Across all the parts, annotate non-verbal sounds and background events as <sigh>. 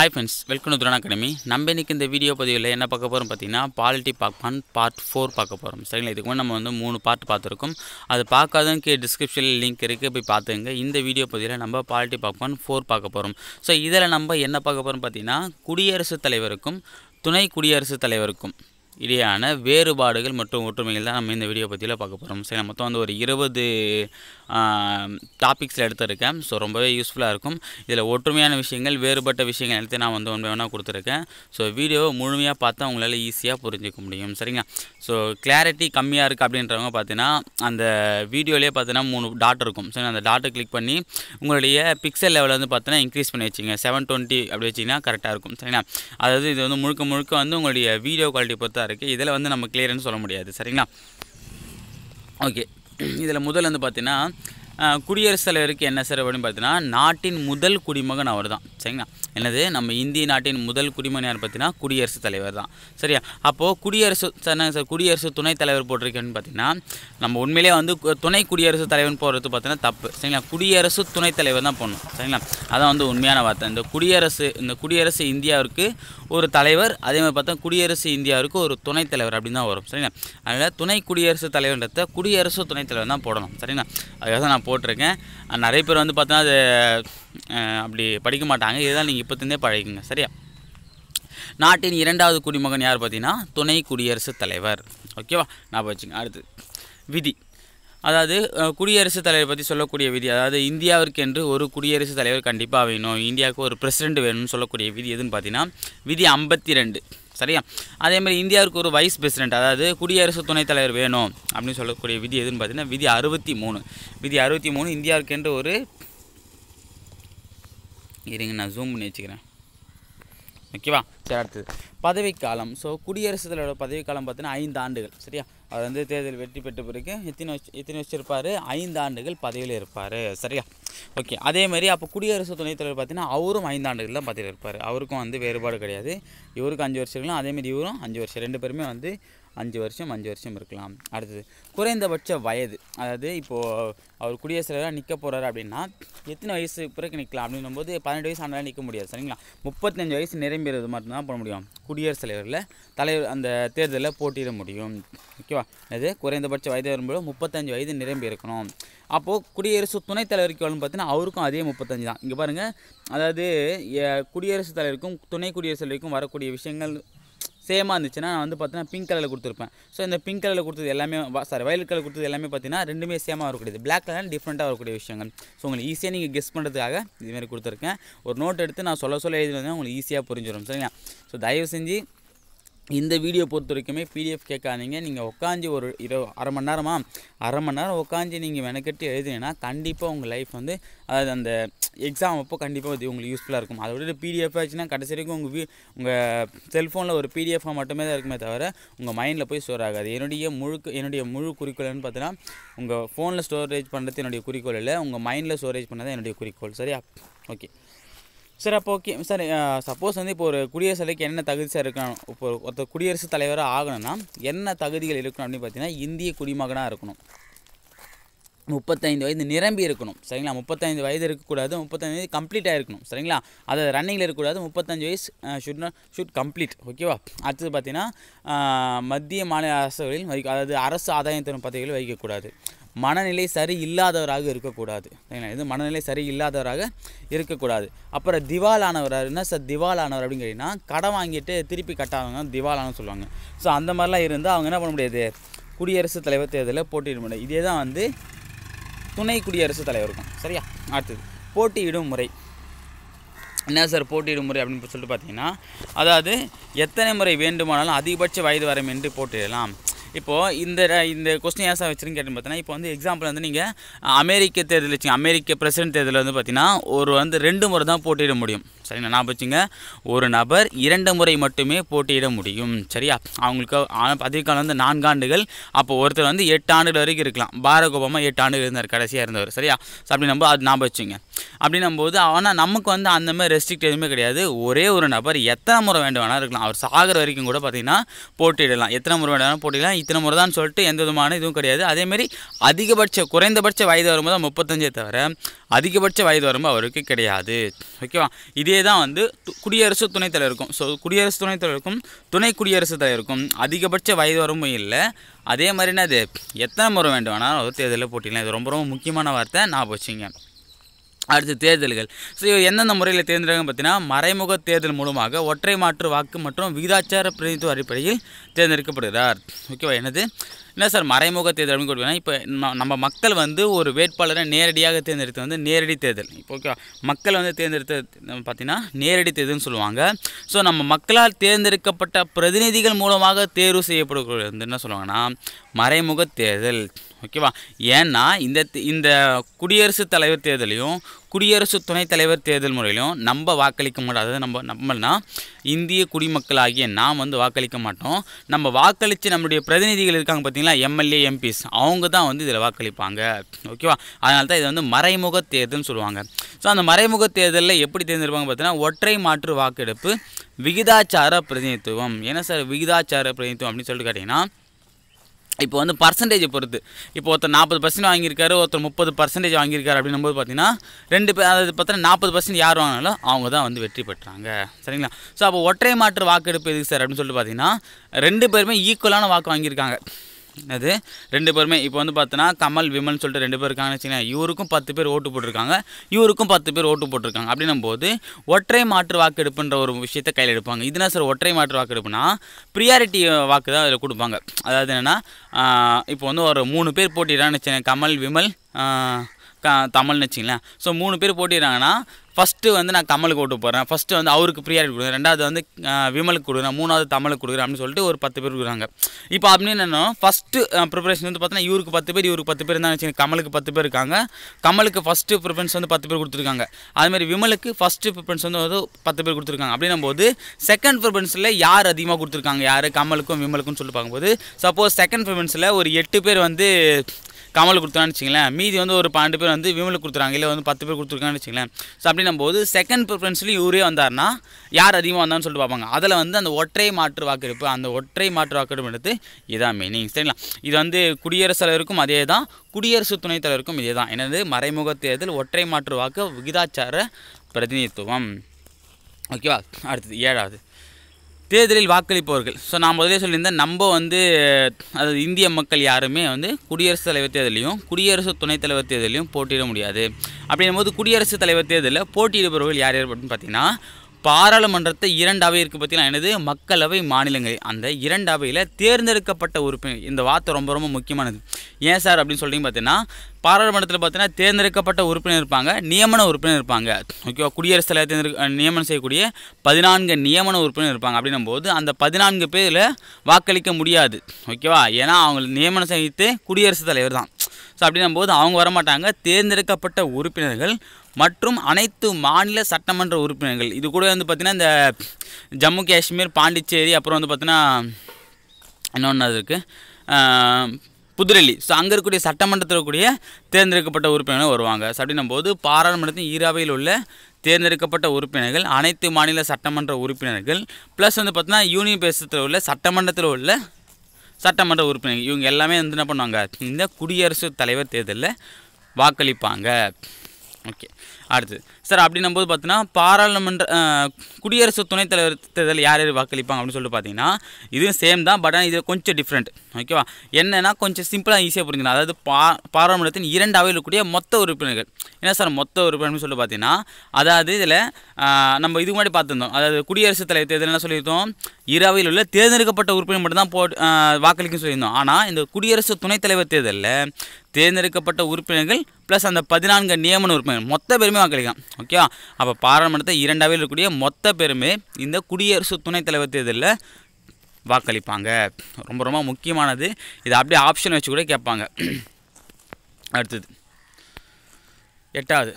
Hi friends welcome to துரான் academy நம்ம இன்றைக்கி இந்த வீடியோ பதிவில் என்ன பார்க்க போகிறோம் பார்த்தீங்கன்னா பாலிட்டி பார்ப்பான் பார்ட் ஃபோர் பார்க்க போகிறோம் சரிங்களா இதுக்கு நம்ம வந்து மூணு பார்ட் பார்த்துருக்கோம் அது பார்க்காதவங்க கே டிஸ்கிரிப்ஷனில் லிங்க் இருக்குது போய் பார்த்துங்க இந்த வீடியோ பதிவில் நம்ம பாலிட்டி பார்ப்பான் ஃபோர் பார்க்க போகிறோம் ஸோ இதில் நம்ம என்ன பார்க்க போகிறோம் பார்த்தீங்கன்னா குடியரசுத் தலைவருக்கும் துணை குடியரசுத் தலைவருக்கும் இடையான வேறுபாடுகள் மற்றும் ஒற்றுமைகள் தான் நம்ம இந்த வீடியோ பற்றியில் பார்க்க போகிறோம் சரி மொத்தம் வந்து ஒரு இருபது டாபிக்ஸில் எடுத்திருக்கேன் ஸோ ரொம்பவே யூஸ்ஃபுல்லாக இருக்கும் இதில் ஒற்றுமையான விஷயங்கள் வேறுபட்ட விஷயங்கள் எடுத்து நான் வந்து ஒன்று வேணால் கொடுத்துருக்கேன் ஸோ வீடியோவை முழுமையாக பார்த்தா உங்களால் ஈஸியாக புரிஞ்சிக்க முடியும் சரிங்களா ஸோ கிளாரிட்டி கம்மியாக இருக்குது அப்படின்றவங்க பார்த்தீங்கன்னா அந்த வீடியோலேயே பார்த்தீங்கன்னா மூணு டாட் இருக்கும் சரி அந்த டாட்டை கிளிக் பண்ணி உங்களுடைய பிக்சல் லெவலில் வந்து பார்த்தீங்கன்னா இன்க்ரீஸ் பண்ணி வச்சிங்க செவன் டுவெண்ட்டி அப்படி வச்சிங்கன்னா கரெக்டாக இருக்கும் சரிங்களா அதாவது இது வந்து முழுக்க முழுக்க வந்து உங்களுடைய வீடியோ குவாலிட்டி பொறுத்தா இருக்குது இதில் வந்து நம்ம கிளியர்னு சொல்ல முடியாது சரிங்களா ஓகே இதில் முதல் வந்து பார்த்தீங்கன்னா குடியரசுத் தலைவருக்கு என்ன சார் அப்படின்னு பார்த்தீங்கன்னா நாட்டின் முதல் குடிமகன் அவர் தான் சரிங்களா என்னது நம்ம இந்திய நாட்டின் முதல் குடிமன் யார் பார்த்தீங்கன்னா குடியரசுத் தலைவர் தான் சரியா அப்போது குடியரசு சார் குடியரசு துணைத் தலைவர் போட்டிருக்கேன்னு பார்த்தீங்கன்னா நம்ம உண்மையிலே வந்து துணை குடியரசுத் தலைவர்னு போகிறது பார்த்தீங்கன்னா தப்பு சரிங்களா குடியரசு துணைத் தலைவர் தான் போடணும் சரிங்களா அதான் வந்து உண்மையான வார்த்தை இந்த குடியரசு இந்த குடியரசு இந்தியாவிற்கு ஒரு தலைவர் அதே மாதிரி பார்த்தா குடியரசு இந்தியாவிற்கு ஒரு துணைத் தலைவர் அப்படின்னு தான் வரும் சரிங்களா அதனால் துணை குடியரசுத் தலைவர்ன்றத குடியரசு துணைத் தலைவர் தான் போடணும் சரிங்களா அதுக்காக நான் போட்டிருக்கேன் நிறைய பேர் வந்து பார்த்தோன்னா அது அப்படி படிக்க மாட்டாங்க இதுதான் நீங்கள் நீங்கள் இப்போத்துலேருந்தே சரியா நாட்டின் இரண்டாவது குடிமகன் யார் பார்த்தீங்கன்னா துணை குடியரசுத் தலைவர் ஓகேவா நான் வச்சுங்க அடுத்து விதி அதாவது குடியரசுத் தலைவர் பற்றி சொல்லக்கூடிய விதி அதாவது இந்தியாவிற்கு என்று ஒரு குடியரசுத் தலைவர் கண்டிப்பாக வேணும் இந்தியாவுக்கு ஒரு பிரசிடெண்ட் வேணும்னு சொல்லக்கூடிய விதி எதுன்னு பார்த்தீங்கன்னா விதி ஐம்பத்தி ரெண்டு சரியா அதேமாதிரி இந்தியாவுக்கு ஒரு வைஸ் பிரசிடெண்ட் அதாவது குடியரசு துணைத் தலைவர் வேணும் அப்படின்னு சொல்லக்கூடிய விதி எதுன்னு பார்த்தீங்கன்னா விதி அறுபத்தி மூணு விதி அறுபத்தி மூணு இந்தியாவுக்கு என்று ஒரு இருங்க நான் ஜூம் பண்ணி வச்சுக்கிறேன் ஓகேவா சரி அடுத்தது பதவிக்காலம் ஸோ குடியரசு தலைவரோட பதவிக்காலம் பார்த்தீங்கன்னா ஐந்து ஆண்டுகள் சரியா அவர் வந்து தேர்தல் வெற்றி பெற்ற பிறகு இத்தனை வச்சு இத்தனை வச்சுருப்பார் ஐந்து ஆண்டுகள் பதவியில் இருப்பார் சரியா ஓகே அதே மாதிரி அப்போ குடியரசு துணைத் தலைவர் பார்த்தீங்கன்னா அவரும் ஐந்து ஆண்டுகள் தான் பதவியில் இருப்பார் அவருக்கும் வந்து வேறுபாடு கிடையாது இவருக்கும் அஞ்சு வருஷங்களும் அதேமாதிரி இவரும் அஞ்சு வருஷம் ரெண்டு பேருமே வந்து அஞ்சு வருஷம் அஞ்சு வருஷம் இருக்கலாம் அடுத்தது குறைந்தபட்ச வயது அதாவது இப்போது அவர் குடியரசு தலைவராக நிற்க போகிறாரு அப்படின்னா எத்தனை வயசு பிறகு நிற்கலாம் அப்படின்னும் போது பன்னெண்டு வயசு ஆனால் நிற்க முடியாது சரிங்களா முப்பத்தஞ்சு வயசு நிரம்பிடுறது மட்டும்தான் பண்ண முடியும் குடியரசுத் தலைவரில் தலைவர் அந்த தேர்தலில் போட்டியிட முடியும் ஓகேவா அது குறைந்தபட்ச வயது வரும்போது முப்பத்தஞ்சு வயது நிரம்பி இருக்கணும் அப்போது குடியரசு துணைத் தலைவருக்கு எவ்வளோன்னு பார்த்தீங்கன்னா அவருக்கும் அதே முப்பத்தஞ்சு தான் இங்கே பாருங்கள் அதாவது குடியரசுத் தலைவருக்கும் துணை குடியரசு தலைவருக்கும் வரக்கூடிய விஷயங்கள் சேமாக இருந்துச்சுன்னா நான் வந்து பார்த்தீங்கன்னா பிங்க் கலரில் கொடுத்துருப்பேன் ஸோ இந்த பிங்க் கலரில் கொடுத்தது எல்லாமே சாரி வயலட் கலர் கொடுத்தது எல்லாமே பார்த்தீங்கன்னா ரெண்டுமே சேமாக வரக்கூடியது பிளாக் கலர் டிஃப்ரெண்ட்டாக வரக்கூடிய விஷயங்கள் ஸோ உங்களுக்கு ஈஸியாக நீங்கள் கெஸ் பண்ணுறதுக்காக இதுமாரி கொடுத்துருக்கேன் ஒரு நோட் எடுத்து நான் சொல்ல சொல்ல எழுதி வந்தேன் உங்களுக்கு ஈஸியாக புரிஞ்சிடும் சரிங்களா ஸோ தயவு செஞ்சு இந்த வீடியோ பொறுத்த வரைக்குமே பிடிஎஃப் கேட்காதீங்க நீங்கள் உட்காந்து ஒரு இரவு அரை மணி நேரமா அரை மணி நேரம் உட்காந்து நீங்கள் மெனக்கட்டி எழுதுனீங்கன்னா கண்டிப்பாக உங்கள் லைஃப் வந்து அதாவது அந்த எக்ஸாம் அப்போ கண்டிப்பாக இது உங்களுக்கு யூஸ்ஃபுல்லாக இருக்கும் அதை விட பிடிஎஃப் ஆச்சுன்னா கடைசி வரைக்கும் உங்கள் வீ உங்கள் செல்ஃபோனில் ஒரு பிடிஎஃபாக மட்டுமே தான் இருக்குமே தவிர உங்கள் மைண்டில் போய் ஸ்டோர் ஆகாது என்னுடைய முழுக்க என்னுடைய முழு குறிக்கோள்னு பார்த்தீங்கன்னா உங்கள் ஃபோனில் ஸ்டோரேஜ் பண்ணுறது என்னுடைய குறிக்கோள் இல்லை உங்கள் மைண்டில் ஸ்டோரேஜ் பண்ணுறது என்னுடைய குறிக்கோள் சரியா ஓகே சார் அப்போ ஓகே சார் சப்போஸ் வந்து இப்போ ஒரு குடியரசு தலைக்கு என்ன தகுதி சார் இருக்கணும் இப்போ ஒருத்தர் குடியரசுத் தலைவராக ஆகணும்னா என்ன தகுதிகள் இருக்கணும் அப்படின்னு பார்த்தீங்கன்னா இந்திய குடிமகனாக இருக்கணும் முப்பத்தைந்து வயது நிரம்பி இருக்கணும் சரிங்களா முப்பத்தைந்து வயது இருக்கக்கூடாது முப்பத்தஞ்சு வயது கம்ப்ளீட்டாக இருக்கணும் சரிங்களா அது ரன்னிங்கில் இருக்கக்கூடாது முப்பத்தஞ்சு வயசு ஷுட் நாட் ஷுட் கம்ப்ளீட் ஓகேவா அடுத்தது பார்த்தீங்கன்னா மத்திய மாநில அரசுகளில் வகிக்க அதாவது அரசு ஆதாயம் தரும் பதவிகளில் வகிக்கக்கூடாது மனநிலை சரி இல்லாதவராக இருக்கக்கூடாது சரிங்களா இது மனநிலை சரி இல்லாதவராக இருக்கக்கூடாது அப்புறம் திவால் ஆனவர் என்ன சார் திவால் ஆனவர் அப்படின்னு கேட்டிங்கன்னா கடன் வாங்கிட்டு திருப்பி கட்டாதவங்க திவாலானு சொல்லுவாங்க ஸோ அந்த மாதிரிலாம் இருந்தால் அவங்க என்ன பண்ண முடியாது குடியரசுத் தலைவர் தேர்தலில் போட்டியிட முடியும் இதே தான் வந்து துணை குடியரசுத் தலைவருக்கும் சரியா அடுத்தது போட்டியிடும் முறை என்ன சார் போட்டியிடும் முறை அப்படின்னு சொல்லிட்டு பார்த்தீங்கன்னா அதாவது எத்தனை முறை வேண்டுமானாலும் அதிகபட்ச வயது வரம் என்று போட்டியிடலாம் இப்போது இந்த இந்த கொஸ்டின் ஏசா சார் கேட்டுன்னு பார்த்தீங்கன்னா இப்போ வந்து எக்ஸாம்பிள் வந்து நீங்கள் அமெரிக்க தேர்தல் வச்சுங்க அமெரிக்க பிரசிடென்ட் தேர்தலில் வந்து பார்த்தீங்கன்னா ஒரு வந்து ரெண்டு முறை தான் போட்டியிட முடியும் சரிங்களா நான் வச்சுங்க ஒரு நபர் இரண்டு முறை மட்டுமே போட்டியிட முடியும் சரியா அவங்களுக்கு பதவிக்காலம் வந்து நான்கு ஆண்டுகள் அப்போ ஒருத்தர் வந்து எட்டு ஆண்டுகள் வரைக்கும் இருக்கலாம் பாரக் ஒபாமா எட்டு ஆண்டுகள் இருந்தார் கடைசியாக இருந்தவர் சரியா அப்படி நம்ம அது ஞாபகம் வச்சுங்க அப்படின்னும் போது ஆனால் நமக்கு வந்து அந்த மாதிரி ரெஸ்ட்ரிக்ட் எதுவுமே கிடையாது ஒரே ஒரு நபர் எத்தனை முறை வேண்டும் வேணால் இருக்கலாம் அவர் சாகிற வரைக்கும் கூட பார்த்தீங்கன்னா போட்டியிடலாம் எத்தனை முறை வேண்டாம் போட்டிடலாம் இத்தனை முறை தான் சொல்லிட்டு எந்த விதமான இதுவும் கிடையாது அதேமாரி அதிகபட்ச குறைந்தபட்ச வயது வரும்போது முப்பத்தஞ்சே தவிர அதிகபட்ச வயது வரம்பு அவருக்கு கிடையாது ஓகேவா இதே தான் வந்து குடியரசு துணைத் தலைவருக்கும் ஸோ குடியரசு துணைத் தலைவருக்கும் துணை குடியரசுத் தலைவருக்கும் அதிகபட்ச வயது வரம்பு இல்லை அதே மாதிரினா அது எத்தனை முறை வேண்டும் வேணாலும் ஒரு தேர்தலில் போட்டிடலாம் இது ரொம்ப ரொம்ப முக்கியமான வார்த்தை நான் போச்சுங்க அடுத்து தேர்தல்கள் ஸோ எந்தெந்த முறையில் தேர்ந்தெடுக்க பார்த்தீங்கன்னா மறைமுக தேர்தல் மூலமாக ஒற்றை மாற்று வாக்கு மற்றும் விகிதாச்சார பிரதிநிதித்துவ அடிப்படையில் தேர்ந்தெடுக்கப்படுகிறார் ஓகேவா என்னது என்ன சார் மறைமுக தேர்தல் அப்படின்னு கொடுத்தீங்கன்னா இப்போ நம்ம மக்கள் வந்து ஒரு வேட்பாளரை நேரடியாக தேர்ந்தெடுத்து வந்து நேரடி தேர்தல் இப்போ ஓகே மக்கள் வந்து தேர்ந்தெடுத்த பார்த்தீங்கன்னா நேரடி தேர்தல்னு சொல்லுவாங்க ஸோ நம்ம மக்களால் தேர்ந்தெடுக்கப்பட்ட பிரதிநிதிகள் மூலமாக தேர்வு செய்யப்படக்கூடிய வந்து என்ன சொல்லுவாங்கன்னா மறைமுக தேர்தல் ஓகேவா ஏன்னா இந்த இந்த குடியரசுத் தலைவர் தேர்தலையும் குடியரசு துணைத் தலைவர் தேர்தல் முறையிலையும் நம்ம வாக்களிக்க மாட்டோம் அதாவது நம்ம நம்மளா இந்திய குடிமக்களாகிய நாம் வந்து வாக்களிக்க மாட்டோம் நம்ம வாக்களித்து நம்மளுடைய பிரதிநிதிகள் இருக்காங்க பார்த்தீங்கன்னா எம்எல்ஏ எம்பிஸ் அவங்க தான் வந்து இதில் வாக்களிப்பாங்க ஓகேவா அதனால தான் இதை வந்து மறைமுக தேர்தல்னு சொல்லுவாங்க ஸோ அந்த மறைமுக தேர்தலில் எப்படி தேர்ந்தெடுப்பாங்க பார்த்தீங்கன்னா ஒற்றை மாற்று வாக்கெடுப்பு விகிதாச்சார பிரதிநிதித்துவம் என்ன சார் விகிதாச்சார பிரதிநிதித்துவம் அப்படின்னு சொல்லிட்டு கேட்டிங்கன்னா இப்போ வந்து பர்சன்டேஜை பொறுத்து இப்போ ஒருத்தர் நாற்பது பர்சன்ட் வாங்கியிருக்காரு ஒருத்தர் முப்பது பர்சன்டேஜ் வாங்கியிருக்காரு அப்படின்னும் போது பார்த்தீங்கன்னா ரெண்டு பேர் அது பார்த்தீங்கன்னா நாற்பது பர்சன்ட் யார் வாங்கினாலும் அவங்க தான் வந்து வெற்றி பெற்றாங்க சரிங்களா ஸோ அப்போ ஒற்றை மாற்று வாக்கெடுப்பு எதுக்கு சார் அப்படின்னு சொல்லிட்டு பார்த்தீங்கன்னா ரெண்டு பேருமே ஈக்குவலான வாக்கு வாங்கியிருக்காங்க அது ரெண்டு பேருமே இப்போ வந்து பார்த்தோன்னா கமல் விமல்னு சொல்லிட்டு ரெண்டு பேர் இருக்காங்கன்னு வச்சுக்கோங்க இவருக்கும் பத்து பேர் ஓட்டு போட்டிருக்காங்க இவருக்கும் பத்து பேர் ஓட்டு போட்டிருக்காங்க அப்படின்னும் போது ஒற்றை மாற்று வாக்கெடுப்புன்ற ஒரு விஷயத்தை கையில் எடுப்பாங்க இதுனா சார் ஒற்றை மாற்று வாக்கெடுப்புனா ப்ரியாரிட்டி வாக்கு தான் அதில் கொடுப்பாங்க அதாவது என்னென்னா இப்போ வந்து ஒரு மூணு பேர் போட்டிடுறான்னு வச்சுக்கோங்க கமல் விமல் க தமிழ்னு வச்சிங்களேன் ஸோ மூணு பேர் போட்டிடுறாங்கன்னா ஃபஸ்ட்டு வந்து நான் கமலுக்கு ஓட்டு போடுறேன் ஃபஸ்ட்டு வந்து அவருக்கு ப்ரியாரிட்டி கொடுக்குறேன் ரெண்டாவது வந்து விமலுக்கு கொடுக்குறேன் மூணாவது தமிழுக்கு கொடுக்குறேன் அப்படின்னு சொல்லிட்டு ஒரு பத்து பேர் கொடுக்குறாங்க இப்போ அப்படின்னு என்ன ஃபஸ்ட்டு ப்ரிப்பரேஷன் வந்து பார்த்தீங்கன்னா இவருக்கு பத்து பேர் இவருக்கு பத்து பேர் தான் வச்சு கமலுக்கு பத்து பேர் இருக்காங்க கமலுக்கு ஃபஸ்ட்டு ப்ரிஃபரன்ஸ் வந்து பத்து பேர் கொடுத்துருக்காங்க அதுமாதிரி விமலுக்கு ஃபஸ்ட்டு ப்ரிஃபரன்ஸ் வந்து ஒரு பத்து பேர் கொடுத்துருக்காங்க அப்படின்னும் போது செகண்ட் ப்ரிஃபரன்ஸில் யார் அதிகமாக கொடுத்துருக்காங்க யார் கமலுக்கும் விமலுக்கும் சொல்லி பார்க்கும்போது சப்போஸ் செகண்ட் ப்ரிஃபரன்ஸில் ஒரு எட்டு பேர் வந்து கமலுக்கு கொடுத்தான்னு வச்சுங்களேன் மீதி வந்து ஒரு பன்னெண்டு பேர் வந்து விமலுக்கு கொடுத்துறாங்க இல்லை வந்து பத்து பேர் கொடுத்துருக்காங்கன்னு வச்சுங்களேன் ஸோ அப்படின்னும் போது செகண்ட் ப்ரிஃபரன்ஸ்லேயும் இவரே வந்தார்னா யார் அதிகமாக வந்தான்னு சொல்லிட்டு பார்ப்பாங்க அதில் வந்து அந்த ஒற்றை மாற்று வாக்கெடுப்பு அந்த ஒற்றை மாற்று வாக்கெடுப்பு எடுத்து இதான் மீனிங் சரிங்களா இது வந்து குடியரசு தலைவருக்கும் அதே தான் குடியரசு துணைத் தலைவருக்கும் இதே தான் எனது மறைமுக தேர்தல் ஒற்றை மாற்று வாக்கு விகிதாச்சார பிரதிநிதித்துவம் ஓகேவா அடுத்தது ஏழாவது தேர்தலில் வாக்களிப்பவர்கள் ஸோ நான் முதலே சொல்லியிருந்தேன் நம்ம வந்து அது இந்திய மக்கள் யாருமே வந்து குடியரசுத் தலைவர் தேர்தலையும் குடியரசு துணைத் தலைவர் தேர்தலையும் போட்டியிட முடியாது அப்படின்னும் போது குடியரசுத் தலைவர் தேர்தலில் போட்டியிடுபவர்கள் யார் யார் அப்படின்னு பார்த்தீங்கன்னா பாராளுமன்றத்தை இரண்டு அவை இருக்குது பார்த்தீங்கன்னா என்னது மக்களவை மாநிலங்கள் அந்த இரண்டு அவையில் தேர்ந்தெடுக்கப்பட்ட உறுப்பினர் இந்த வார்த்தை ரொம்ப ரொம்ப முக்கியமானது ஏன் சார் அப்படின்னு சொல்லிங்க பார்த்தீங்கன்னா பாராளுமன்றத்தில் பார்த்தீங்கன்னா தேர்ந்தெடுக்கப்பட்ட உறுப்பினர் இருப்பாங்க நியமன உறுப்பினர் இருப்பாங்க ஓகேவா குடியரசுத் தலைவர் தேர்ந்தெடு நியமனம் செய்யக்கூடிய பதினான்கு நியமன உறுப்பினர் இருப்பாங்க அப்படின்னும் போது அந்த பதினான்கு பேரில் வாக்களிக்க முடியாது ஓகேவா ஏன்னா அவங்க நியமனம் செய்து குடியரசுத் தலைவர் தான் ஸோ அப்படின்னும் போது அவங்க வரமாட்டாங்க தேர்ந்தெடுக்கப்பட்ட உறுப்பினர்கள் மற்றும் அனைத்து மாநில சட்டமன்ற உறுப்பினர்கள் இது கூட வந்து பார்த்திங்கன்னா இந்த ஜம்மு காஷ்மீர் பாண்டிச்சேரி அப்புறம் வந்து பார்த்திங்கன்னா இன்னொன்று அது இருக்குது புதுரெல்லி ஸோ அங்கே இருக்கக்கூடிய சட்டமன்றத்தில் இருக்கக்கூடிய தேர்ந்தெடுக்கப்பட்ட உறுப்பினர்கள் வருவாங்க ஸோ அப்படின்னும் போது பாராளுமன்றத்தின் ஈராவையில் உள்ள தேர்ந்தெடுக்கப்பட்ட உறுப்பினர்கள் அனைத்து மாநில சட்டமன்ற உறுப்பினர்கள் ப்ளஸ் வந்து பார்த்தீங்கன்னா யூனியன் பிரதேசத்தில் உள்ள சட்டமன்றத்தில் உள்ள சட்டமன்ற உறுப்பினர்கள் இவங்க எல்லாமே வந்து என்ன பண்ணுவாங்க இந்த குடியரசுத் தலைவர் தேர்தலில் வாக்களிப்பாங்க Ok. அடுத்து சார் அப்படின்னும் போது பார்த்தீங்கன்னா பாராளுமன்ற குடியரசு துணைத் தலைவர் தேர்தல் யார் யார் வாக்களிப்பாங்க அப்படின்னு சொல்லிட்டு பார்த்தீங்கன்னா இதுவும் சேம் தான் பட் ஆனால் இது கொஞ்சம் டிஃப்ரெண்ட் ஓகேவா என்னென்னா கொஞ்சம் சிம்பிளாக ஈஸியாக புரிஞ்சுக்கணும் அதாவது பா பாராளுமன்றத்தின் இரண்டு அவையில் மொத்த உறுப்பினர்கள் என்ன சார் மொத்த உறுப்பினர்னு சொல்லிட்டு பார்த்தீங்கன்னா அதாவது இதில் நம்ம இது முன்னாடி பார்த்துருந்தோம் அதாவது குடியரசுத் தலைவர் தேர்தல் என்ன சொல்லியிருந்தோம் இரவையில் உள்ள தேர்ந்தெடுக்கப்பட்ட உறுப்பினர் மட்டும்தான் போட்டு வாக்களிக்கும் சொல்லியிருந்தோம் ஆனால் இந்த குடியரசு துணைத் தலைவர் தேர்தலில் தேர்ந்தெடுக்கப்பட்ட உறுப்பினர்கள் ப்ளஸ் அந்த பதினான்கு நியமன உறுப்பினர் மொத்த பெருமை வாக்களிக்கலாம் ஓகே அப்போ பாராளுமன்றத்தை இரண்டாவே இருக்கக்கூடிய மொத்த பெருமை இந்த குடியரசு துணைத் தலைவர் தேர்தலில் வாக்களிப்பாங்க ரொம்ப ரொம்ப முக்கியமானது இதை அப்படியே ஆப்ஷன் வச்சு கூட கேட்பாங்க அடுத்தது எட்டாவது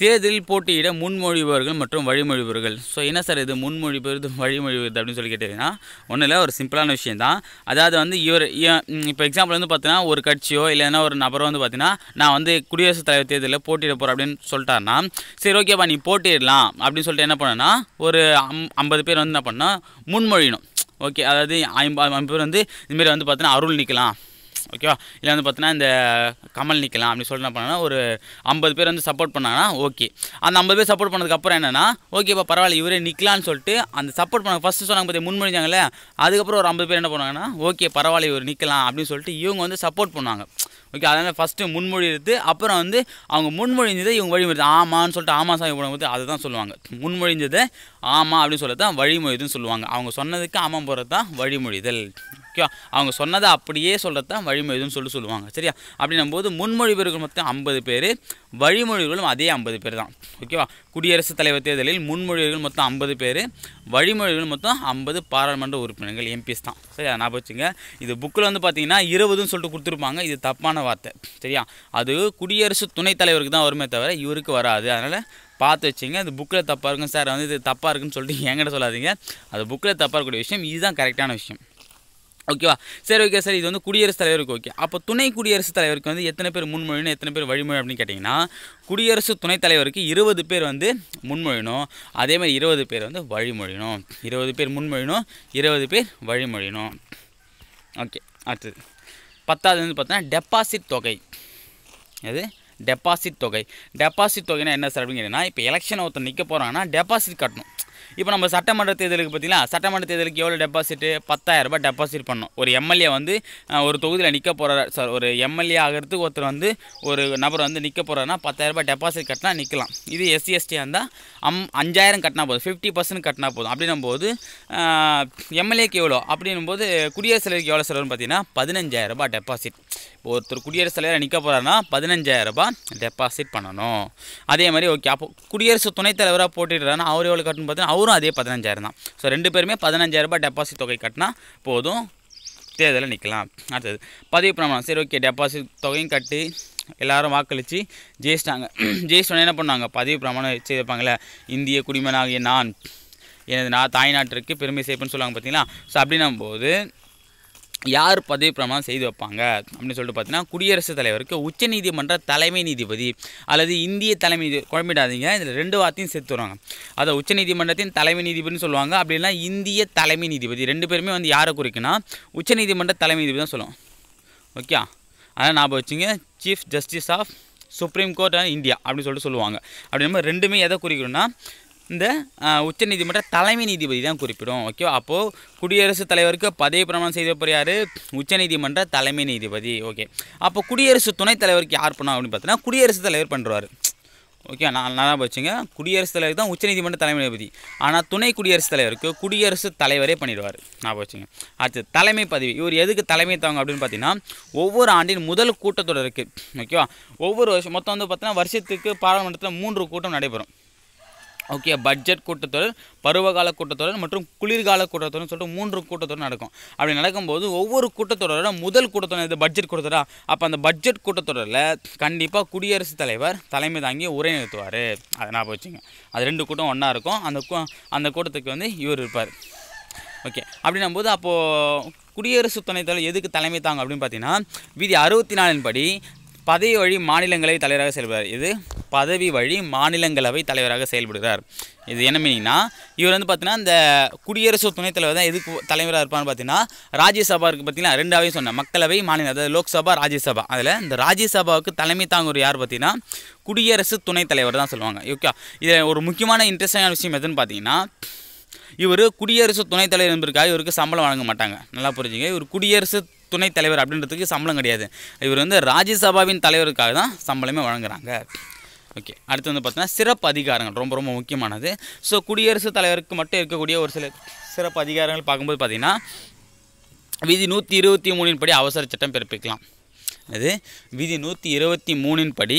தேர்தலில் போட்டியிட முன்மொழிபவர்கள் மற்றும் வழிமொழிபவர்கள் ஸோ என்ன சார் இது முன்மொழிபெறுது வழிமொழிபவர்கள் அப்படின்னு சொல்லி கேட்டிங்கன்னா ஒன்றும் இல்லை ஒரு சிம்பிளான விஷயம் தான் அதாவது வந்து இவர் இப்போ எக்ஸாம்பிள் வந்து பார்த்தீங்கன்னா ஒரு கட்சியோ இல்லைன்னா ஒரு நபரோ வந்து பார்த்தீங்கன்னா நான் வந்து குடியரசுத் தலைவர் தேர்தலில் போட்டியிட போகிறேன் அப்படின்னு சொல்லிட்டாருன்னா சரி ஓகேப்பா நீ போட்டியிடலாம் அப்படின்னு சொல்லிட்டு என்ன பண்ணனா ஒரு ஐம்பது பேர் வந்து என்ன பண்ணால் முன்மொழியணும் ஓகே அதாவது ஐம்பது ஐம்பது பேர் வந்து இதுமாரி வந்து பார்த்தீங்கன்னா அருள் நிற்கலாம் ஓகேவா இல்லை வந்து பார்த்தீங்கன்னா இந்த கமல் நிற்கலாம் அப்படின்னு சொல்லிட்டு என்ன பண்ணால் ஒரு ஐம்பது பேர் வந்து சப்போர்ட் பண்ணாங்கன்னா ஓகே அந்த ஐம்பது பேர் சப்போர்ட் பண்ணதுக்கப்புறம் என்னென்னா ஓகேப்பா பரவாயில்ல இவரே நிற்கலான்னு சொல்லிட்டு அந்த சப்போர்ட் பண்ண ஃபஸ்ட்டு சொன்னாங்க பற்றி முன்மொழிஞ்சாங்களே அதுக்கப்புறம் ஒரு ஐம்பது பேர் என்ன பண்ணுவாங்கன்னா ஓகே பரவாயில்ல இவர் நிற்கலாம் அப்படின்னு சொல்லிட்டு இவங்க வந்து சப்போர்ட் பண்ணுவாங்க ஓகே அதனால் ஃபஸ்ட்டு முன்மொழி அப்புறம் வந்து அவங்க முன்மொழிஞ்சதை இவங்க வழிமுறை ஆமான்னு சொல்லிட்டு ஆமா சாமி போடும்போது அதை அதுதான் சொல்லுவாங்க முன்மொழிஞ்சதை ஆமாம் அப்படின்னு சொல்லி தான் வழிமொழிதுன்னு சொல்லுவாங்க அவங்க சொன்னதுக்கு ஆமாம் போகிறது தான் வழிமொழிதல் முக்கியம் அவங்க சொன்னதை அப்படியே சொல்கிறது தான் வழிமொழிதுன்னு சொல்லிட்டு சொல்லுவாங்க சரியா அப்படின்னும் போது முன்மொழிபெயர்கள் மொத்தம் ஐம்பது பேர் வழிமொழிகளும் அதே ஐம்பது பேர் தான் ஓகேவா குடியரசுத் தலைவர் தேர்தலில் முன்மொழிகள் மொத்தம் ஐம்பது பேர் வழிமொழிகள் மொத்தம் ஐம்பது பாராளுமன்ற உறுப்பினர்கள் எம்பிஸ் தான் அதை நான் வச்சுங்க இது புக்கில் வந்து பார்த்தீங்கன்னா இருபதுன்னு சொல்லிட்டு கொடுத்துருப்பாங்க இது தப்பான வார்த்தை சரியா அது குடியரசு துணைத் தலைவருக்கு தான் வருமே தவிர இவருக்கு வராது அதனால் பார்த்து வச்சுங்க அது புக்கில் தப்பாக இருக்கும் சார் வந்து இது தப்பாக இருக்குன்னு சொல்லிட்டு என்கிட்ட சொல்லாதீங்க அது புக்கில் தப்பாக இருக்கக்கூடிய விஷயம் இதுதான் கரெக்டான விஷயம் ஓகேவா சரி ஓகே சார் இது வந்து குடியரசுத் தலைவருக்கு ஓகே அப்போ துணை குடியரசுத் தலைவருக்கு வந்து எத்தனை பேர் முன்மொழியணும் எத்தனை பேர் வழிமொழி அப்படின்னு கேட்டிங்கன்னா குடியரசு துணைத் தலைவருக்கு இருபது பேர் வந்து முன்மொழியணும் அதேமாதிரி இருபது பேர் வந்து வழிமொழியணும் இருபது பேர் முன்மொழியணும் இருபது பேர் வழிமொழியணும் ஓகே அடுத்தது பத்தாவது வந்து பார்த்தோன்னா டெபாசிட் தொகை அது டெபாசிட் தொகை டெபாசிட் தொகைனா என்ன சார் அப்படின்னு கேட்டிங்கன்னா இப்போ எலெக்ஷன் ஒருத்தர் நிற்க போகிறாங்கன்னா டெபாசிட் கட்டணும் இப்போ நம்ம சட்டமன்ற தேர்தலுக்கு பார்த்தீங்கன்னா சட்டமன்ற தேர்தலுக்கு எவ்வளோ டெபாசிட்டு பத்தாயிரரூபா டெபாசிட் பண்ணோம் ஒரு எம்எல்ஏ வந்து ஒரு தொகுதியில் நிற்க போகிறார் சார் ஒரு எம்எல்ஏ ஆகிறதுக்கு ஒருத்தர் வந்து ஒரு நபர் வந்து நிற்க போகிறாருன்னா பத்தாயிரரூபா டெபாசிட் கட்டினா நிற்கலாம் இது எஸ்சி எஸ்டியாக இருந்தால் அம் அஞ்சாயிரம் கட்டினா போதும் ஃபிஃப்டி பர்சன்ட் கட்டினா போதும் அப்படின்னும்போது எம்எல்ஏக்கு எவ்வளோ அப்படின்னும் போது குடியரசு தலைவருக்கு எவ்வளோ செலவுன்னு பார்த்தீங்கன்னா பதினஞ்சாயிரரூபா டெபாசிட் ஒருத்தர் குடியரசு தலைவராக நிற்க போகிறாருன்னா பதினஞ்சாயிரரூபா டெபாசிட் பண்ணணும் அதே மாதிரி ஓகே அப்போ குடியரசு துணைத்தலைவராக தலைவராக அவர் எவ்வளோ கட்டணும் பார்த்தீங்கன்னா அவர் அவரும் அதே பதினஞ்சாயிரம் தான் ஸோ ரெண்டு பேருமே பதினஞ்சாயிரரூபா டெபாசிட் தொகை கட்டினா போதும் தேர்தலில் நிற்கலாம் அடுத்தது பதவி பிரமாணம் சரி ஓகே டெபாசிட் தொகையும் கட்டி எல்லாரும் வாக்களித்து ஜெயிச்சிட்டாங்க <clears throat> ஜெயிச்சிட்டோன்னே என்ன பண்ணுவாங்க பதவி பிரமாணம் செய்திருப்பாங்களே இந்திய குடிமனாகிய நான் எனது நான் தாய்நாட்டிற்கு பெருமை சேர்ப்புன்னு சொல்லுவாங்க பார்த்தீங்களா ஸோ அப்படின்னும் போது யார் பதவி பிரமாணம் செய்து வைப்பாங்க அப்படின்னு சொல்லிட்டு பார்த்தீங்கன்னா குடியரசுத் தலைவருக்கு உச்சநீதிமன்ற தலைமை நீதிபதி அல்லது இந்திய தலைமை குழம்பிடாதீங்க இதில் ரெண்டு வார்த்தையும் சேர்த்து வருவாங்க அதை உச்சநீதிமன்றத்தின் தலைமை நீதிபதினு சொல்லுவாங்க அப்படின்னா இந்திய தலைமை நீதிபதி ரெண்டு பேருமே வந்து யாரை குறிக்குன்னா உச்சநீதிமன்ற தலைமை நீதிபதி தான் சொல்லுவோம் ஓகே அதான் ஞாபகம் வச்சுங்க chief justice of supreme court of India அப்படின்னு சொல்லிட்டு சொல்லுவாங்க அப்படி ரெண்டுமே எதை குறிக்கணும்னா இந்த உச்சநீதிமன்ற தலைமை நீதிபதி தான் குறிப்பிடும் ஓகே அப்போது குடியரசுத் தலைவருக்கு பதவி பிரமாணம் செய்தவர் உச்ச உச்சநீதிமன்ற தலைமை நீதிபதி ஓகே அப்போ குடியரசு துணைத் தலைவருக்கு யார் பண்ணோம் அப்படின்னு பார்த்தீங்கன்னா குடியரசுத் தலைவர் பண்ணுறாரு ஓகே நான் நல்லா போச்சுங்க குடியரசுத் தலைவர் தான் உச்சநீதிமன்ற தலைமை நீதிபதி ஆனால் துணை குடியரசுத் தலைவருக்கு குடியரசுத் தலைவரே பண்ணிடுவார் நான் போச்சுங்க அடுத்து தலைமை பதவி இவர் எதுக்கு தலைமை தவங்க அப்படின்னு பார்த்தீங்கன்னா ஒவ்வொரு ஆண்டின் முதல் கூட்டத்தொடருக்கு ஓகேவா ஒவ்வொரு வருஷம் மொத்தம் வந்து பார்த்தீங்கன்னா வருஷத்துக்கு பாராளுமன்றத்தில் மூன்று கூட்டம் நடைபெறும் ஓகே பட்ஜெட் கூட்டத்தொடர் பருவகால கூட்டத்தொடர் மற்றும் குளிர்கால கூட்டத்தொடர்னு சொல்லிட்டு மூன்று கூட்டத்தொடர் நடக்கும் அப்படி நடக்கும்போது ஒவ்வொரு கூட்டத்தொடரோட முதல் கூட்டத்தொடர் இது பட்ஜெட் கூட்டத்தொடர் அப்போ அந்த பட்ஜெட் கூட்டத்தொடரில் கண்டிப்பாக குடியரசுத் தலைவர் தலைமை தாங்கி உரை நிறுத்துவார் அதை நான் போச்சுங்க அது ரெண்டு கூட்டம் ஒன்றா இருக்கும் அந்த அந்த கூட்டத்துக்கு வந்து இவர் இருப்பார் ஓகே அப்படின்னும் போது அப்போது குடியரசு துணைத்தலைவர் எதுக்கு தலைமை தாங்க அப்படின்னு பார்த்தீங்கன்னா விதி அறுபத்தி நாலின் படி பதவி வழி மாநிலங்களவை தலைவராக செயல்படுகிறார் இது பதவி வழி மாநிலங்களவை தலைவராக செயல்படுகிறார் இது என்ன மீனிங்னா இவர் வந்து பார்த்தீங்கன்னா இந்த குடியரசு துணைத் தலைவர் தான் எதுக்கு தலைவராக இருப்பான்னு பார்த்தீங்கன்னா ராஜ்யசபா இருக்குது பார்த்தீங்கன்னா ரெண்டாவையும் சொன்னேன் மக்களவை மாநில அதாவது லோக்சபா ராஜ்யசபா அதில் இந்த ராஜ்யசபாவுக்கு தலைமை தாங்குவர் யார் பார்த்தீங்கன்னா குடியரசு துணைத் தலைவர் தான் சொல்லுவாங்க ஓகே இதில் ஒரு முக்கியமான இன்ட்ரெஸ்டிங்கான விஷயம் எதுன்னு பார்த்தீங்கன்னா இவர் குடியரசு துணைத் தலைவர் என்பதற்காக இவருக்கு சம்பளம் வழங்க மாட்டாங்க நல்லா புரிஞ்சுங்க இவர் குடியரசு துணைத் தலைவர் அப்படின்றதுக்கு சம்பளம் கிடையாது இவர் வந்து ராஜ்யசபாவின் தலைவருக்காக தான் சம்பளமே வழங்குறாங்க ஓகே அடுத்து வந்து பார்த்தீங்கன்னா சிறப்பு அதிகாரங்கள் ரொம்ப ரொம்ப முக்கியமானது ஸோ குடியரசுத் தலைவருக்கு மட்டும் இருக்கக்கூடிய ஒரு சில சிறப்பு அதிகாரங்கள் பார்க்கும்போது பார்த்திங்கன்னா விதி நூற்றி இருபத்தி மூணின் படி அவசர சட்டம் பிறப்பிக்கலாம் அது விதி நூற்றி இருபத்தி மூணின் படி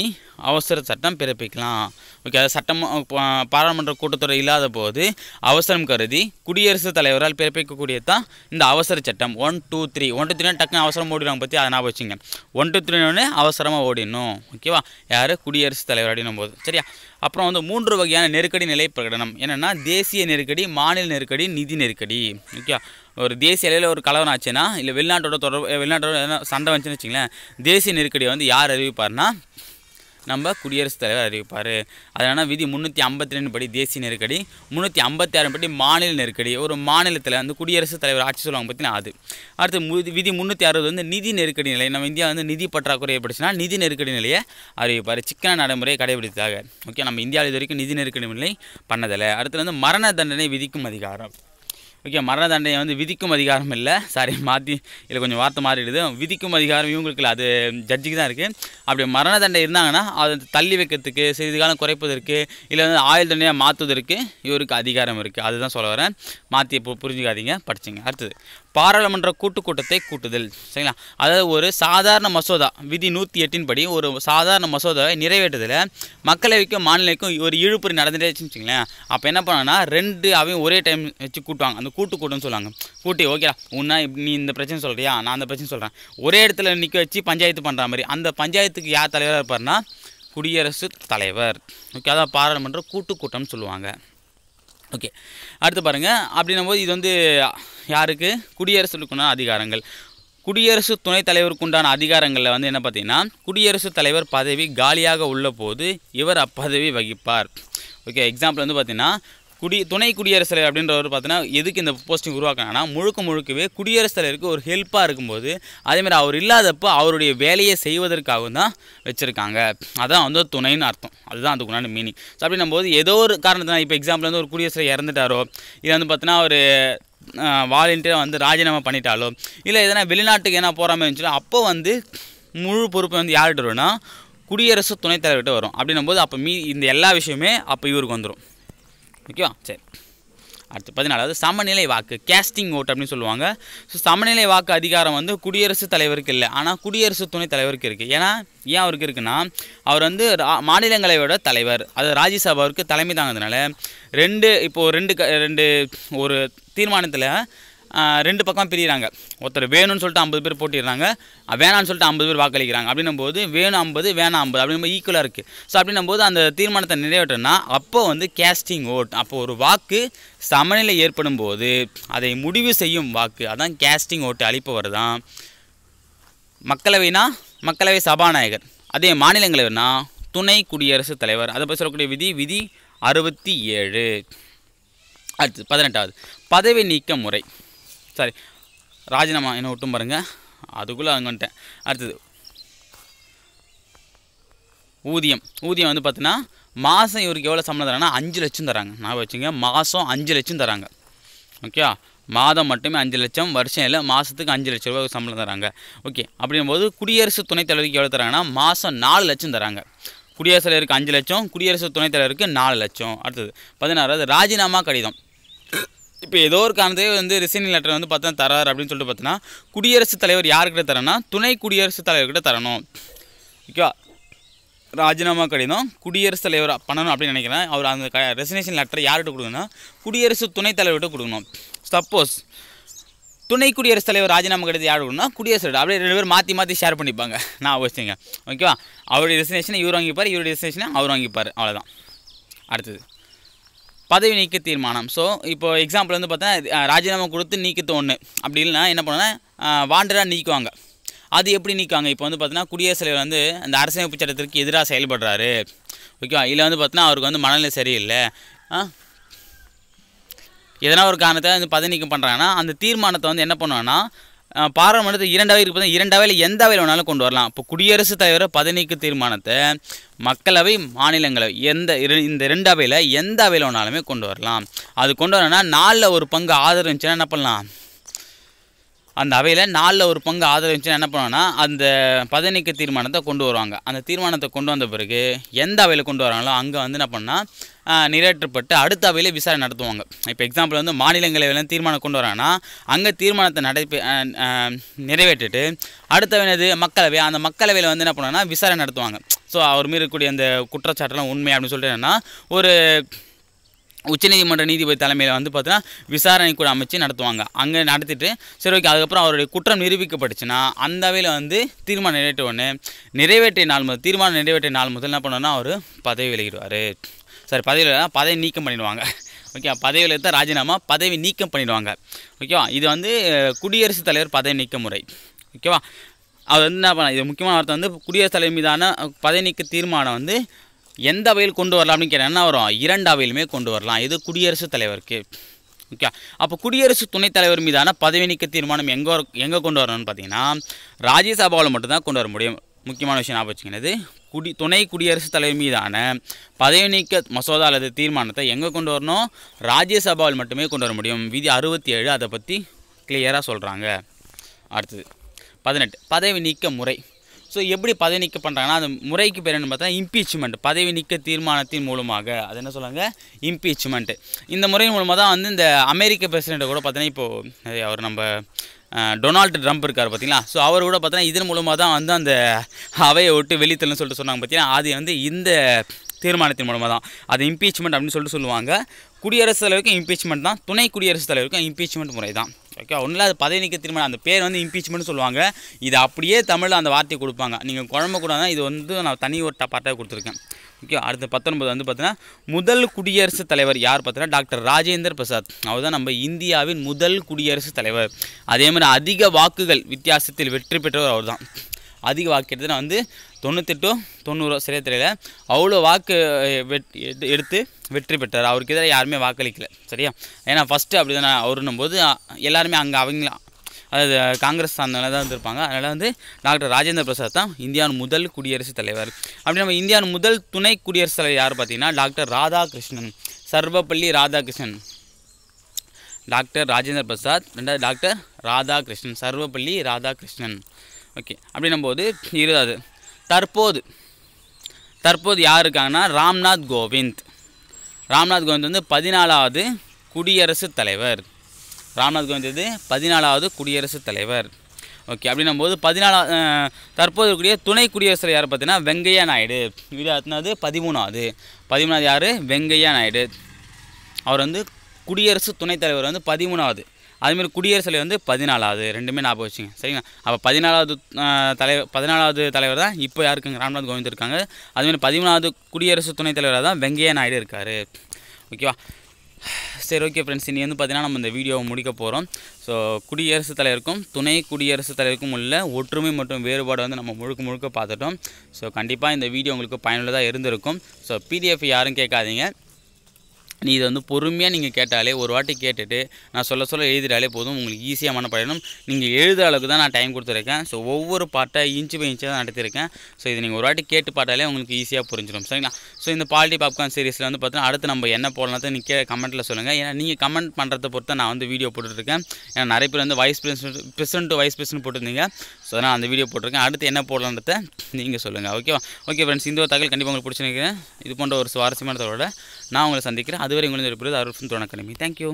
அவசர சட்டம் பிறப்பிக்கலாம் ஓகே அது சட்டம் பாராளுமன்ற கூட்டத்தொடர் இல்லாத போது அவசரம் கருதி குடியரசுத் தலைவரால் பிறப்பிக்கக்கூடியது தான் இந்த அவசர சட்டம் one two three one two த்ரீனா டக்குனு அவசரம் ஓடிடுவாங்க பற்றி அதை ஞாபகம் வச்சுங்க ஒன் டூ த்ரீனோடனே அவசரமாக ஓடிடணும் ஓகேவா யார் குடியரசுத் தலைவர் அப்படின்னும் போது சரியா அப்புறம் வந்து மூன்று வகையான நெருக்கடி நிலை பிரகடனம் என்னென்னா தேசிய நெருக்கடி மாநில நெருக்கடி நிதி நெருக்கடி ஓகே ஒரு தேசிய அளவில் ஒரு கலவரம் ஆச்சுன்னா இல்லை வெளிநாட்டோட தொடர்பு வெளிநாட்டோட சண்டை வந்துச்சுன்னு வச்சிங்களேன் தேசிய நெருக்கடியை வந்து யார் அறிவிப்பார்னா நம்ம குடியரசுத் தலைவர் அறிவிப்பார் அதனால் விதி முந்நூற்றி ஐம்பத்தி ரெண்டு படி தேசிய நெருக்கடி முந்நூற்றி ஐம்பத்தி ஆறு படி மாநில நெருக்கடி ஒரு மாநிலத்தில் வந்து குடியரசுத் தலைவர் ஆட்சி சொல்லுவாங்க பார்த்தீங்கன்னா அது அடுத்து விதி முந்நூற்றி அறுபது வந்து நிதி நெருக்கடி நிலை நம்ம இந்தியா வந்து நிதி பற்றாக்குறை ஏற்பட்டுச்சுன்னா நிதி நெருக்கடி நிலையை அறிவிப்பார் சிக்கன நடைமுறையை கடைபிடித்தாக ஓகே நம்ம இந்தியாவில் இது வரைக்கும் நிதி நெருக்கடி நிலை பண்ணதில்லை அடுத்து வந்து மரண தண்டனை விதிக்கும் அதிகாரம் ஓகே மரண தண்டனை வந்து விதிக்கும் அதிகாரம் இல்லை சாரி மாற்றி இல்லை கொஞ்சம் வார்த்தை மாறிடுது விதிக்கும் அதிகாரம் இவங்களுக்கு இல்லை அது ஜட்ஜுக்கு தான் இருக்குது அப்படி மரண தண்டனை இருந்தாங்கன்னா அது தள்ளி வைக்கிறதுக்கு சிறிது காலம் குறைப்பதற்கு இல்லை வந்து ஆயுள் தண்டனையாக மாற்றுவதற்கு இவருக்கு அதிகாரம் இருக்குது அதுதான் சொல்ல வரேன் மாற்றி இப்போ புரிஞ்சுக்காதீங்க படிச்சுங்க அடுத்தது பாராளுமன்ற கூட்டுக் கூட்டத்தை கூட்டுதல் சரிங்களா அதாவது ஒரு சாதாரண மசோதா விதி நூற்றி எட்டின் படி ஒரு சாதாரண மசோதாவை நிறைவேற்றதில் மக்களவைக்கும் மாநிலைக்கும் ஒரு இழுப்புரி நடந்துகிட்டே வச்சுங்களேன் அப்போ என்ன பண்ணனா ரெண்டு அவையும் ஒரே டைம் வச்சு கூட்டுவாங்க அந்த கூட்டு கூட்டம்னு சொல்லுவாங்க கூட்டி ஓகேடா உன்னா நீ இந்த பிரச்சனை சொல்கிறியா நான் அந்த பிரச்சனை சொல்கிறேன் ஒரே இடத்துல நிற்க வச்சு பஞ்சாயத்து பண்ணுற மாதிரி அந்த பஞ்சாயத்துக்கு யார் தலைவராக இருப்பார்னா குடியரசுத் தலைவர் ஓகே அதான் பாராளுமன்ற கூட்டுக்கூட்டம்னு சொல்லுவாங்க ஓகே அடுத்து பாருங்கள் அப்படின்னும் போது இது வந்து யாருக்கு குடியரசுக்குண்டான அதிகாரங்கள் குடியரசு துணைத் தலைவருக்கு உண்டான அதிகாரங்களில் வந்து என்ன பார்த்தீங்கன்னா குடியரசுத் தலைவர் பதவி காலியாக உள்ள போது இவர் அப்பதவி வகிப்பார் ஓகே எக்ஸாம்பிள் வந்து பார்த்தீங்கன்னா குடி துணை குடியரசு தலைவர் அப்படின்றவர் பார்த்தீங்கன்னா எதுக்கு இந்த போஸ்டிங் உருவாக்கினாங்கன்னா முழுக்க முழுக்கவே குடியரசுத் தலைவருக்கு ஒரு ஹெல்ப்பாக இருக்கும்போது அதேமாதிரி அவர் இல்லாதப்போ அவருடைய வேலையை செய்வதற்காகவும் தான் வச்சுருக்காங்க அதான் வந்து துணைன்னு அர்த்தம் அதுதான் அதுக்கு உண்டான மீனிங் ஸோ அப்படின்னும் போது ஏதோ ஒரு காரணத்தினால் இப்போ எக்ஸாம்பிள் வந்து ஒரு குடியரசு இறந்துட்டாரோ இது வந்து பார்த்தீங்கன்னா அவர் வாலண்டியராக வந்து ராஜினாமா பண்ணிட்டாலோ இல்லை எதனா வெளிநாட்டுக்கு என்ன போகிறாமல் இருந்துச்சுன்னா அப்போ வந்து முழு பொறுப்பை வந்து யார்கிட்ட வரும்னா குடியரசு துணைத்தலைவர்கிட்ட வரும் அப்படின்னும் போது அப்போ மீ இந்த எல்லா விஷயமே அப்போ இவருக்கு வந்துடும் ஓகேவா சரி அடுத்து பதினாலாவது சமநிலை வாக்கு கேஸ்டிங் ஓட் அப்படின்னு சொல்லுவாங்க ஸோ சமநிலை வாக்கு அதிகாரம் வந்து குடியரசுத் தலைவருக்கு இல்லை ஆனால் குடியரசு துணைத் தலைவருக்கு இருக்குது ஏன்னா ஏன் அவருக்கு இருக்குன்னா அவர் வந்து மாநிலங்களவையோட தலைவர் அது ராஜ்யசபாவிற்கு தலைமை தாங்கிறதுனால ரெண்டு இப்போது ரெண்டு ரெண்டு ஒரு தீர்மானத்தில் ரெண்டு பக்கம் பிரிகிறாங்க ஒருத்தர் வேணும்னு சொல்லிட்டு ஐம்பது பேர் போட்டிடுறாங்க வேணான்னு சொல்லிட்டு ஐம்பது பேர் வாக்களிக்கிறாங்க அப்படின்னும் போது வேணும் ஐம்பது வேணாம் ஐம்பது அப்படின்னும் ஈக்குவலாக இருக்குது ஸோ அப்படின்னும் போது அந்த தீர்மானத்தை நிறைவேற்றினா அப்போ வந்து கேஸ்டிங் ஓட் அப்போ ஒரு வாக்கு சமநிலை ஏற்படும் போது அதை முடிவு செய்யும் வாக்கு அதான் கேஸ்டிங் ஓட்டு அழிப்பவர் தான் மக்களவைனா மக்களவை சபாநாயகர் அதே மாநிலங்களவைனா துணை குடியரசுத் தலைவர் அதை பற்றி சொல்லக்கூடிய விதி விதி அறுபத்தி ஏழு அடுத்து பதினெட்டாவது பதவி நீக்க முறை சாரி ராஜினாமா என்ன விட்டும் பாருங்கள் அதுக்குள்ளே அங்கே வந்துட்டேன் அடுத்தது ஊதியம் ஊதியம் வந்து பார்த்தீங்கன்னா மாதம் இவருக்கு எவ்வளோ சம்பளம் தராங்கன்னா அஞ்சு லட்சம் தராங்க நான் வச்சுங்க மாதம் அஞ்சு லட்சம் தராங்க ஓகே மாதம் மட்டுமே அஞ்சு லட்சம் வருஷம் இல்லை மாதத்துக்கு அஞ்சு லட்சம் ரூபாய் சம்பளம் தராங்க ஓகே அப்படிங்கும்போது குடியரசு துணைத் தலைவருக்கு எவ்வளோ தராங்கன்னா மாதம் நாலு லட்சம் தராங்க குடியரசு தலைவருக்கு அஞ்சு லட்சம் குடியரசு துணைத் தலைவருக்கு நாலு லட்சம் அடுத்தது பதினாறாவது ராஜினாமா கடிதம் இப்போ ஏதோ ஒரு காரணத்தையே வந்து ரிசைனிங் லெட்டர் வந்து பார்த்தா தரார் அப்படின்னு சொல்லிட்டு பார்த்தோன்னா குடியரசுத் தலைவர் யாருக்கிட்ட தரேன்னா துணை குடியரசுத் தலைவர்கிட்ட தரணும் ஓகேவா ராஜினாமா கடிதம் குடியரசுத் தலைவர் பண்ணணும் அப்படின்னு நினைக்கிறேன் அவர் அந்த க ரெசினேஷன் லெட்டர் யார்கிட்ட கொடுக்கணும்னா குடியரசு துணைத் தலைவர்கிட்ட கொடுக்கணும் சப்போஸ் துணை குடியரசுத் தலைவர் ராஜினாமா கடிதம் யார் கொடுக்கணும் குடியரசு அப்படியே ரெண்டு பேரும் மாற்றி மாற்றி ஷேர் பண்ணிப்பாங்க நான் வச்சுங்க ஓகேவா அவருடைய ரெசினேஷனை இவர் வாங்கிப்பார் இவருடைய ரெசினேஷனை அவர் வாங்கிப்பார் அவ்வளோதான் அடுத்தது பதவி நீக்க தீர்மானம் ஸோ இப்போ எக்ஸாம்பிள் வந்து பார்த்தா ராஜினாமா கொடுத்து நீக்கத்து ஒன்று அப்படி இல்லைன்னா என்ன பண்ணுவேன்னா வாண்டராக நீக்குவாங்க அது எப்படி நீக்குவாங்க இப்போ வந்து பார்த்தீங்கன்னா குடியரசுத் தலைவர் வந்து அந்த அரசியமைப்பு சட்டத்திற்கு எதிராக செயல்படுறாரு ஓகேவா இல்லை வந்து பார்த்தீங்கன்னா அவருக்கு வந்து மனநிலை சரியில்லை எதனா ஒரு காரணத்தை வந்து பதவி நீக்கம் பண்ணுறாங்கன்னா அந்த தீர்மானத்தை வந்து என்ன பண்ணுவாங்கன்னா பாராளுமன்றத்தை இரண்டாவது இருப்பது இரண்டாவையில் எந்த அவையில் வேணாலும் கொண்டு வரலாம் இப்போ குடியரசுத் தலைவர் பதினைக்கு தீர்மானத்தை மக்களவை மாநிலங்களவை எந்த இந்த ரெண்டு அவையில் எந்த அவையில் வேணாலுமே கொண்டு வரலாம் அது கொண்டு வரணும்னா நாலில் ஒரு பங்கு ஆதரவு இருந்துச்சுன்னா என்ன பண்ணலாம் அந்த அவையில் நாலில் ஒரு பங்கு ஆதரவு என்ன பண்ணுவோன்னா அந்த பதநீக்க தீர்மானத்தை கொண்டு வருவாங்க அந்த தீர்மானத்தை கொண்டு வந்த பிறகு எந்த அவையில் கொண்டு வராங்களோ அங்கே வந்து என்ன பண்ணால் நிறைவேற்றப்பட்டு அடுத்த அவையில் விசாரணை நடத்துவாங்க இப்போ எக்ஸாம்பிள் வந்து மாநிலங்களவையில் தீர்மானம் கொண்டு வராங்கன்னா அங்கே தீர்மானத்தை நடைபெ நிறைவேற்றிட்டு அடுத்த என்னது மக்களவை அந்த மக்களவையில் வந்து என்ன பண்ணுவாங்கன்னா விசாரணை நடத்துவாங்க ஸோ அவர் மீறக்கூடிய அந்த குற்றச்சாட்டெல்லாம் உண்மை அப்படின்னு சொல்லிட்டு என்னென்னா ஒரு உச்சநீதிமன்ற நீதிபதி தலைமையில் வந்து பார்த்தீங்கன்னா விசாரணை கூட அமைச்சு நடத்துவாங்க அங்கே நடத்திட்டு சரி ஓகே அதுக்கப்புறம் அவருடைய குற்றம் நிரூபிக்கப்பட்டுச்சுன்னா அந்த வகையில் வந்து தீர்மானம் நிறைவேற்றுவோன்னு நிறைவேற்றிய நாள் முதல் தீர்மானம் நிறைவேற்றிய நாள் முதல் என்ன பண்ணோன்னா அவர் பதவி விலகிடுவார் சரி பதவியில் பதவி நீக்கம் பண்ணிடுவாங்க ஓகே பதவியில் தான் ராஜினாமா பதவி நீக்கம் பண்ணிடுவாங்க ஓகேவா இது வந்து குடியரசுத் தலைவர் பதவி நீக்க முறை ஓகேவா அது வந்து என்ன பண்ண இது முக்கியமான வார்த்தை வந்து குடியரசுத் தலைவர் மீதான பதவி நீக்க தீர்மானம் வந்து எந்த அவையில் கொண்டு வரலாம் அப்படின்னு கேட்டால் என்ன வரும் இரண்டு அவையிலுமே கொண்டு வரலாம் இது குடியரசுத் தலைவருக்கு ஓகே அப்போ குடியரசு துணைத் தலைவர் மீதான பதவி நீக்க தீர்மானம் எங்கே எங்கே கொண்டு வரணும்னு பார்த்தீங்கன்னா ராஜ்யசபாவில் மட்டும்தான் கொண்டு வர முடியும் முக்கியமான விஷயம் ஞாபகம் வச்சுக்கிறது குடி துணை குடியரசுத் தலைவர் மீதான பதவி நீக்க மசோதா அல்லது தீர்மானத்தை எங்கே கொண்டு வரணும் ராஜ்யசபாவில் மட்டுமே கொண்டு வர முடியும் விதி அறுபத்தி ஏழு அதை பற்றி கிளியராக சொல்கிறாங்க அடுத்தது பதினெட்டு பதவி நீக்க முறை ஸோ எப்படி பதவி நீக்க பண்ணுறாங்கன்னா அந்த முறைக்கு பேர் என்ன பார்த்தா இம்பீச்மெண்ட் பதவி நீக்க தீர்மானத்தின் மூலமாக அது என்ன சொல்லுவாங்க இம்பீச்மெண்ட் இந்த முறையின் மூலமாக தான் வந்து இந்த அமெரிக்க பிரசிடென்ட்டை கூட பார்த்தீங்கன்னா இப்போது அவர் நம்ம டொனால்டு ட்ரம்ப் இருக்கார் பார்த்தீங்களா ஸோ அவர் கூட பார்த்தீங்கன்னா இதன் மூலமாக தான் வந்து அந்த அவையை விட்டு வெளித்தல்னு சொல்லிட்டு சொன்னாங்க பார்த்தீங்கன்னா அது வந்து இந்த தீர்மானத்தின் மூலமாக தான் அது இம்பீச்மெண்ட் அப்படின்னு சொல்லிட்டு சொல்லுவாங்க குடியரசுத் தலைவருக்கும் இம்பீச்மெண்ட் தான் துணை குடியரசுத் தலைவருக்கும் இம்பீச்மெண்ட் முறை தான் ஓகே ஒன்றில் அது பதவி நீக்க தீர்மானம் அந்த பேர் வந்து இம்பீச்மெண்ட் சொல்லுவாங்க இது அப்படியே தமிழில் அந்த வார்த்தையை கொடுப்பாங்க நீங்கள் குழம்ப கூட இது வந்து நான் தனி ஒரு பார்ட்டாக கொடுத்துருக்கேன் ஓகே அடுத்த பத்தொன்பது வந்து பார்த்தீங்கன்னா முதல் குடியரசுத் தலைவர் யார் பார்த்தீங்கன்னா டாக்டர் ராஜேந்திர பிரசாத் அவர் தான் நம்ம இந்தியாவின் முதல் குடியரசுத் தலைவர் அதே மாதிரி அதிக வாக்குகள் வித்தியாசத்தில் வெற்றி பெற்றவர் அவர் தான் அதிக வாக்கு எடுத்து நான் வந்து தொண்ணூத்தெட்டு தொண்ணூறு சரியா தெரியல அவ்வளோ வாக்கு எடுத்து வெற்றி பெற்றார் அவருக்கு எதிராக யாருமே வாக்களிக்கல சரியா ஏன்னா ஃபஸ்ட்டு அப்படி தானே அவருன்னும் போது எல்லாருமே அங்கே அவங்களாம் அதாவது காங்கிரஸ் அதனால தான் வந்திருப்பாங்க அதனால் வந்து டாக்டர் ராஜேந்திர பிரசாத் தான் இந்தியாவின் முதல் குடியரசுத் தலைவர் அப்படி நம்ம இந்தியாவின் முதல் துணை குடியரசுத் தலைவர் யார் பார்த்தீங்கன்னா டாக்டர் ராதாகிருஷ்ணன் சர்வப்பள்ளி ராதாகிருஷ்ணன் டாக்டர் ராஜேந்திர பிரசாத் ரெண்டாவது டாக்டர் ராதாகிருஷ்ணன் சர்வப்பள்ளி ராதாகிருஷ்ணன் ஓகே அப்படின்னும்போது இருபதாவது தற்போது தற்போது யார் இருக்காங்கன்னா ராம்நாத் கோவிந்த் ராம்நாத் கோவிந்த் வந்து பதினாலாவது குடியரசுத் தலைவர் ராம்நாத் கோவிந்த் வந்து பதினாலாவது குடியரசுத் தலைவர் ஓகே அப்படின்னும் போது பதினாலா தற்போது இருக்கக்கூடிய துணை குடியரசு தலைவர் யார் பார்த்தீங்கன்னா வெங்கையா நாயுடு இது அத்தனாவது பதிமூணாவது பதிமூணாவது யார் வெங்கையா நாயுடு அவர் வந்து குடியரசு துணைத் தலைவர் வந்து பதிமூணாவது அதுமாரி குடியரசு தலைவர் வந்து பதினாலாவது ரெண்டுமே ஞாபகம் வச்சுங்க சரிங்களா அப்போ பதினாலாவது தலைவர் பதினாலாவது தலைவர் தான் இப்போ யாருக்குங்க ராம்நாத் கோவிந்த் இருக்காங்க அதுமாரி பதிமூணாவது குடியரசு துணைத் தலைவராக தான் வெங்கையா நாயுடு இருக்கார் ஓகேவா சரி ஓகே ஃப்ரெண்ட்ஸ் இனி வந்து பார்த்தீங்கன்னா நம்ம இந்த வீடியோவை முடிக்க போகிறோம் ஸோ குடியரசுத் தலைவருக்கும் துணை குடியரசுத் தலைவருக்கும் உள்ள ஒற்றுமை மற்றும் வேறுபாடு வந்து நம்ம முழுக்க முழுக்க பார்த்துட்டோம் ஸோ கண்டிப்பாக இந்த வீடியோ உங்களுக்கு பயனுள்ளதாக இருந்திருக்கும் ஸோ பிடிஎஃப் யாரும் கேட்காதீங்க நீ இதை வந்து பொறுமையாக நீங்கள் கேட்டாலே ஒரு வாட்டி கேட்டுட்டு நான் சொல்ல சொல்ல எழுதிட்டாலே போதும் உங்களுக்கு ஈஸியாக பயணம் நீங்கள் எழுத அளவுக்கு தான் நான் டைம் கொடுத்துருக்கேன் ஸோ ஒவ்வொரு பாட்டை இன்ச்சு பை இன்ச்சாக தான் நடத்திருக்கேன் ஸோ இது நீங்கள் ஒரு வாட்டி கேட்டு பாட்டாலே உங்களுக்கு ஈஸியாக புரிஞ்சிடும் சரிங்களா ஸோ இந்த பாலிட்டி பாப்கார்ன் சீரிஸில் வந்து பார்த்தீங்கன்னா அடுத்து நம்ம என்ன போடலாம்னு நீங்கள் கமெண்ட்டில் சொல்லுங்கள் ஏன்னா நீங்கள் கமெண்ட் பண்ணுறத பொறுத்த நான் வந்து வீடியோ போட்டுட்ருக்கேன் ஏன்னா நிறைய பேர் வந்து vice president president to vice president போட்டிருந்தீங்க ஸோ அதனால் அந்த வீடியோ போட்டிருக்கேன் அடுத்து என்ன போடலான்றத நீங்கள் சொல்லுங்கள் ஓகேவா ஓகே ஃப்ரெண்ட்ஸ் இந்த ஒரு தகவல் கண்டிப்பாக உங்களுக்கு பிடிச்சிருக்கேன் இது போன்ற ஒரு சுவாரஸ்யமானதோட நான் உங்களை சந்திக்கிறேன் அதுவரை உங்களுக்கு ஒரு அருள் துணை அகாடமி தேங்க்யூ